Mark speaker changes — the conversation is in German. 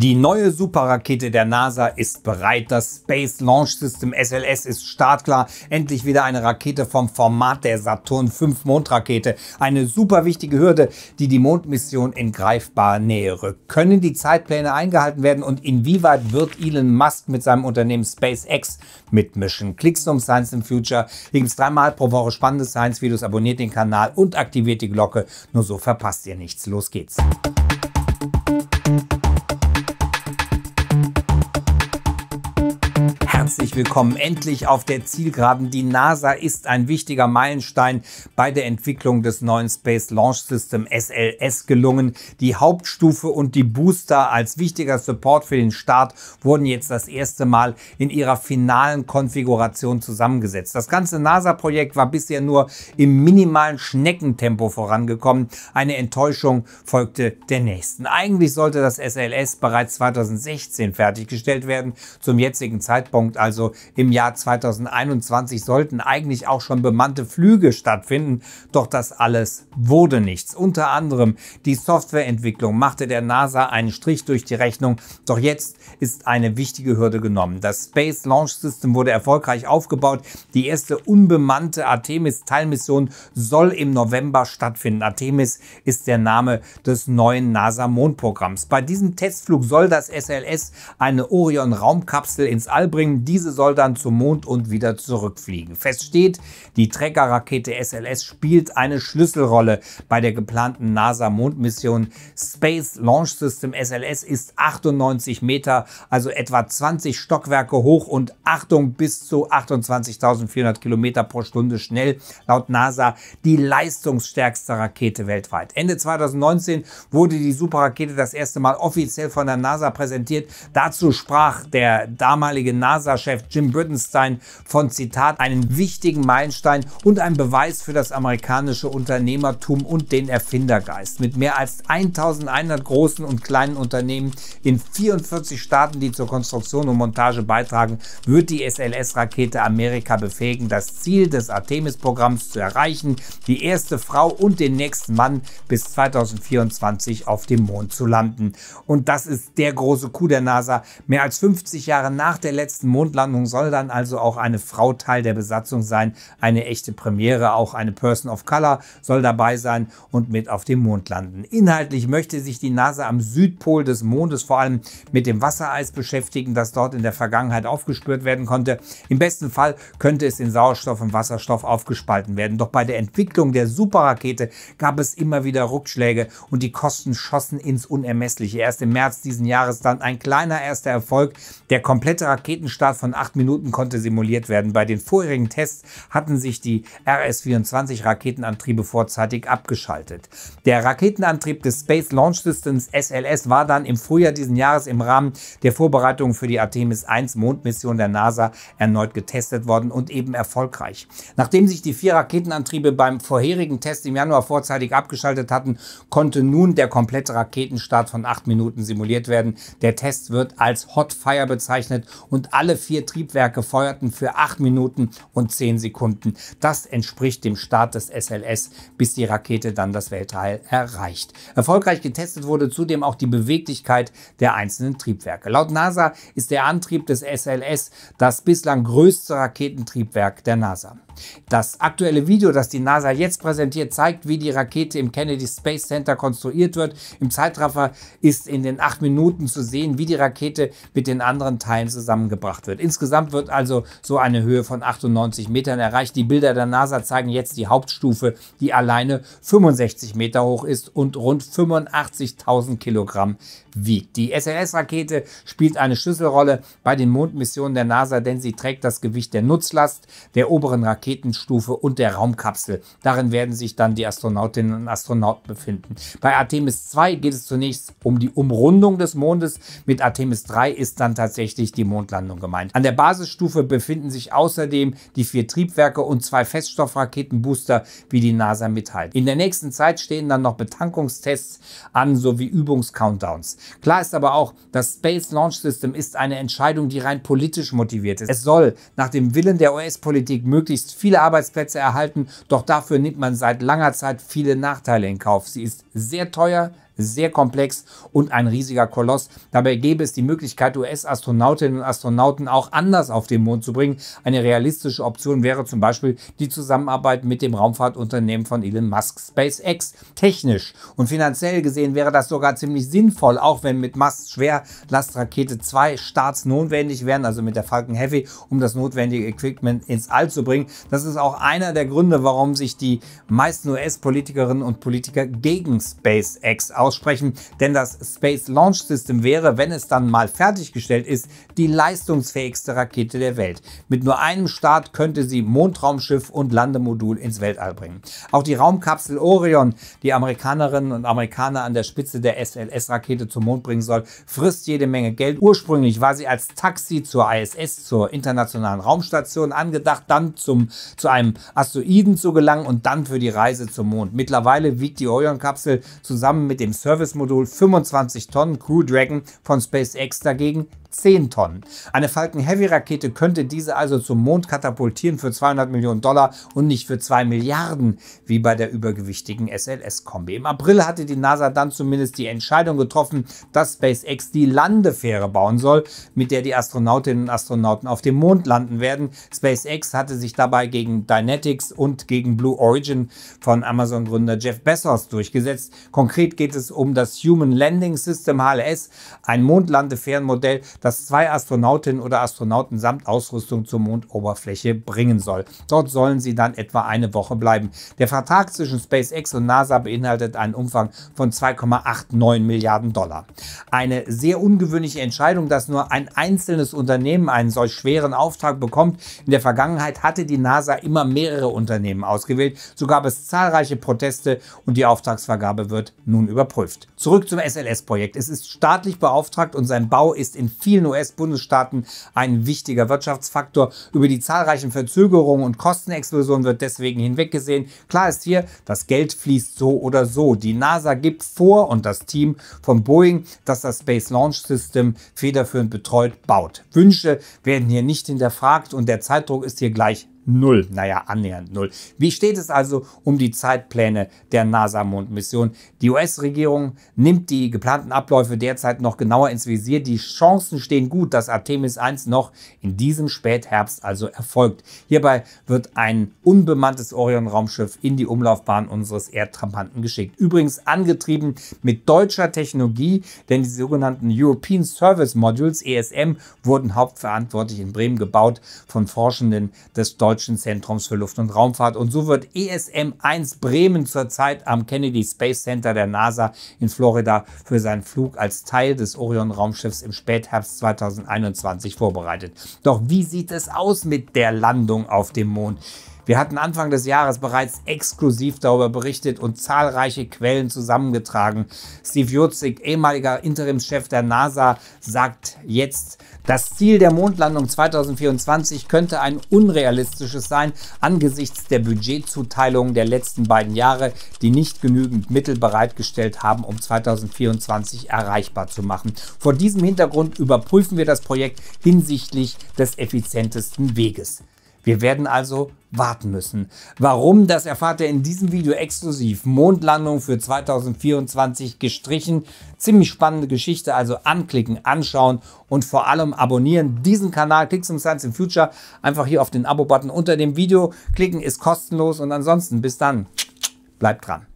Speaker 1: Die neue Superrakete der NASA ist bereit. Das Space Launch System SLS ist startklar. Endlich wieder eine Rakete vom Format der Saturn V Mondrakete. Eine super wichtige Hürde, die die Mondmission in greifbare Nähe rückt. Können die Zeitpläne eingehalten werden und inwieweit wird Elon Musk mit seinem Unternehmen SpaceX mitmischen? Klickst du um Science in Future. Hier gibt es dreimal pro Woche spannende Science-Videos. Abonniert den Kanal und aktiviert die Glocke. Nur so verpasst ihr nichts. Los geht's. herzlich willkommen. Endlich auf der Zielgeraden. Die NASA ist ein wichtiger Meilenstein bei der Entwicklung des neuen Space Launch System SLS gelungen. Die Hauptstufe und die Booster als wichtiger Support für den Start wurden jetzt das erste Mal in ihrer finalen Konfiguration zusammengesetzt. Das ganze NASA-Projekt war bisher nur im minimalen Schneckentempo vorangekommen. Eine Enttäuschung folgte der nächsten. Eigentlich sollte das SLS bereits 2016 fertiggestellt werden. Zum jetzigen Zeitpunkt Zeitpunkt, also im Jahr 2021, sollten eigentlich auch schon bemannte Flüge stattfinden, doch das alles wurde nichts. Unter anderem die Softwareentwicklung machte der NASA einen Strich durch die Rechnung, doch jetzt ist eine wichtige Hürde genommen. Das Space Launch System wurde erfolgreich aufgebaut. Die erste unbemannte Artemis-Teilmission soll im November stattfinden. Artemis ist der Name des neuen NASA-Mondprogramms. Bei diesem Testflug soll das SLS eine Orion-Raumkapsel ins All bringen. Diese soll dann zum Mond und wieder zurückfliegen. Fest steht, die Trägerrakete SLS spielt eine Schlüsselrolle bei der geplanten NASA-Mondmission. Space Launch System SLS ist 98 Meter, also etwa 20 Stockwerke hoch und Achtung bis zu 28.400 Kilometer pro Stunde schnell. Laut NASA die leistungsstärkste Rakete weltweit. Ende 2019 wurde die Superrakete das erste Mal offiziell von der NASA präsentiert. Dazu sprach der damalige NASA NASA-Chef Jim Bridenstine von Zitat einen wichtigen Meilenstein und ein Beweis für das amerikanische Unternehmertum und den Erfindergeist. Mit mehr als 1100 großen und kleinen Unternehmen in 44 Staaten, die zur Konstruktion und Montage beitragen, wird die SLS-Rakete Amerika befähigen, das Ziel des Artemis-Programms zu erreichen, die erste Frau und den nächsten Mann bis 2024 auf dem Mond zu landen. Und das ist der große Coup der NASA. Mehr als 50 Jahre nach der letzten ersten Mondlandung soll dann also auch eine Frau Teil der Besatzung sein. Eine echte Premiere, auch eine Person of Color soll dabei sein und mit auf dem Mond landen. Inhaltlich möchte sich die NASA am Südpol des Mondes vor allem mit dem Wassereis beschäftigen, das dort in der Vergangenheit aufgespürt werden konnte. Im besten Fall könnte es in Sauerstoff und Wasserstoff aufgespalten werden. Doch bei der Entwicklung der Superrakete gab es immer wieder Rückschläge und die Kosten schossen ins Unermessliche. Erst im März diesen Jahres dann ein kleiner erster Erfolg. Der komplette Raketenstart Zugstart von acht Minuten konnte simuliert werden. Bei den vorherigen Tests hatten sich die RS-24-Raketenantriebe vorzeitig abgeschaltet. Der Raketenantrieb des Space Launch Systems SLS war dann im Frühjahr diesen Jahres im Rahmen der Vorbereitungen für die Artemis 1 Mondmission der NASA erneut getestet worden und eben erfolgreich. Nachdem sich die vier Raketenantriebe beim vorherigen Test im Januar vorzeitig abgeschaltet hatten, konnte nun der komplette Raketenstart von acht Minuten simuliert werden. Der Test wird als Hot Fire bezeichnet und alle alle vier Triebwerke feuerten für 8 Minuten und 10 Sekunden. Das entspricht dem Start des SLS, bis die Rakete dann das Weltteil erreicht. Erfolgreich getestet wurde zudem auch die Beweglichkeit der einzelnen Triebwerke. Laut NASA ist der Antrieb des SLS das bislang größte Raketentriebwerk der NASA. Das aktuelle Video, das die NASA jetzt präsentiert, zeigt, wie die Rakete im Kennedy Space Center konstruiert wird. Im Zeitraffer ist in den acht Minuten zu sehen, wie die Rakete mit den anderen Teilen zusammengebracht wird. Insgesamt wird also so eine Höhe von 98 Metern erreicht. Die Bilder der NASA zeigen jetzt die Hauptstufe, die alleine 65 Meter hoch ist und rund 85.000 Kilogramm wiegt. Die SLS-Rakete spielt eine Schlüsselrolle bei den Mondmissionen der NASA, denn sie trägt das Gewicht der Nutzlast der oberen Rakete Raketenstufe und der Raumkapsel. Darin werden sich dann die Astronautinnen und Astronauten befinden. Bei Artemis 2 geht es zunächst um die Umrundung des Mondes. Mit Artemis 3 ist dann tatsächlich die Mondlandung gemeint. An der Basisstufe befinden sich außerdem die vier Triebwerke und zwei Feststoffraketenbooster, wie die NASA mitteilt. In der nächsten Zeit stehen dann noch Betankungstests an sowie Übungscountdowns. Klar ist aber auch, das Space Launch System ist eine Entscheidung, die rein politisch motiviert ist. Es soll nach dem Willen der US-Politik möglichst viele Arbeitsplätze erhalten, doch dafür nimmt man seit langer Zeit viele Nachteile in Kauf. Sie ist sehr teuer, sehr komplex und ein riesiger Koloss. Dabei gäbe es die Möglichkeit, US-Astronautinnen und Astronauten auch anders auf den Mond zu bringen. Eine realistische Option wäre zum Beispiel die Zusammenarbeit mit dem Raumfahrtunternehmen von Elon Musk SpaceX. Technisch und finanziell gesehen wäre das sogar ziemlich sinnvoll, auch wenn mit Musks Schwerlastrakete zwei Starts notwendig wären, also mit der Falcon Heavy, um das notwendige Equipment ins All zu bringen. Das ist auch einer der Gründe, warum sich die meisten US-Politikerinnen und Politiker gegen SpaceX aus aussprechen, denn das Space Launch System wäre, wenn es dann mal fertiggestellt ist, die leistungsfähigste Rakete der Welt. Mit nur einem Start könnte sie Mondraumschiff und Landemodul ins Weltall bringen. Auch die Raumkapsel Orion, die Amerikanerinnen und Amerikaner an der Spitze der SLS-Rakete zum Mond bringen soll, frisst jede Menge Geld. Ursprünglich war sie als Taxi zur ISS, zur Internationalen Raumstation, angedacht, dann zum, zu einem Asteroiden zu gelangen und dann für die Reise zum Mond. Mittlerweile wiegt die Orion-Kapsel zusammen mit dem Service-Modul 25 Tonnen Crew Dragon von SpaceX dagegen 10 Tonnen. Eine Falcon Heavy Rakete könnte diese also zum Mond katapultieren für 200 Millionen Dollar und nicht für 2 Milliarden, wie bei der übergewichtigen SLS-Kombi. Im April hatte die NASA dann zumindest die Entscheidung getroffen, dass SpaceX die Landefähre bauen soll, mit der die Astronautinnen und Astronauten auf dem Mond landen werden. SpaceX hatte sich dabei gegen Dynetics und gegen Blue Origin von Amazon-Gründer Jeff Bezos durchgesetzt. Konkret geht es um das Human Landing System HLS, ein Mondlandefährenmodell, das zwei Astronautinnen oder Astronauten samt Ausrüstung zur Mondoberfläche bringen soll. Dort sollen sie dann etwa eine Woche bleiben. Der Vertrag zwischen SpaceX und NASA beinhaltet einen Umfang von 2,89 Milliarden Dollar. Eine sehr ungewöhnliche Entscheidung, dass nur ein einzelnes Unternehmen einen solch schweren Auftrag bekommt. In der Vergangenheit hatte die NASA immer mehrere Unternehmen ausgewählt. So gab es zahlreiche Proteste und die Auftragsvergabe wird nun überprüft. Zurück zum SLS-Projekt. Es ist staatlich beauftragt und sein Bau ist in vier vielen US-Bundesstaaten ein wichtiger Wirtschaftsfaktor. Über die zahlreichen Verzögerungen und Kostenexplosionen wird deswegen hinweggesehen. Klar ist hier, das Geld fließt so oder so. Die NASA gibt vor und das Team von Boeing, das das Space Launch System federführend betreut, baut. Wünsche werden hier nicht hinterfragt und der Zeitdruck ist hier gleich null. Naja, annähernd null. Wie steht es also um die Zeitpläne der NASA-Mondmission? Die US-Regierung nimmt die geplanten Abläufe derzeit noch genauer ins Visier. Die Chancen stehen gut, dass Artemis 1 noch in diesem Spätherbst also erfolgt. Hierbei wird ein unbemanntes Orion-Raumschiff in die Umlaufbahn unseres Erdtrampanten geschickt. Übrigens angetrieben mit deutscher Technologie, denn die sogenannten European Service Modules, ESM, wurden hauptverantwortlich in Bremen gebaut von Forschenden des deutschen Deutschen Zentrums für Luft- und Raumfahrt. Und so wird ESM-1 Bremen zurzeit am Kennedy Space Center der NASA in Florida für seinen Flug als Teil des Orion-Raumschiffs im Spätherbst 2021 vorbereitet. Doch wie sieht es aus mit der Landung auf dem Mond? Wir hatten Anfang des Jahres bereits exklusiv darüber berichtet und zahlreiche Quellen zusammengetragen. Steve Jutzig, ehemaliger Interimschef der NASA, sagt jetzt, das Ziel der Mondlandung 2024 könnte ein unrealistisches sein angesichts der Budgetzuteilungen der letzten beiden Jahre, die nicht genügend Mittel bereitgestellt haben, um 2024 erreichbar zu machen. Vor diesem Hintergrund überprüfen wir das Projekt hinsichtlich des effizientesten Weges. Wir werden also warten müssen. Warum, das erfahrt ihr in diesem Video exklusiv. Mondlandung für 2024 gestrichen. Ziemlich spannende Geschichte, also anklicken, anschauen und vor allem abonnieren diesen Kanal. Klicks um Science in Future. Einfach hier auf den Abo-Button unter dem Video klicken, ist kostenlos und ansonsten bis dann. Bleibt dran.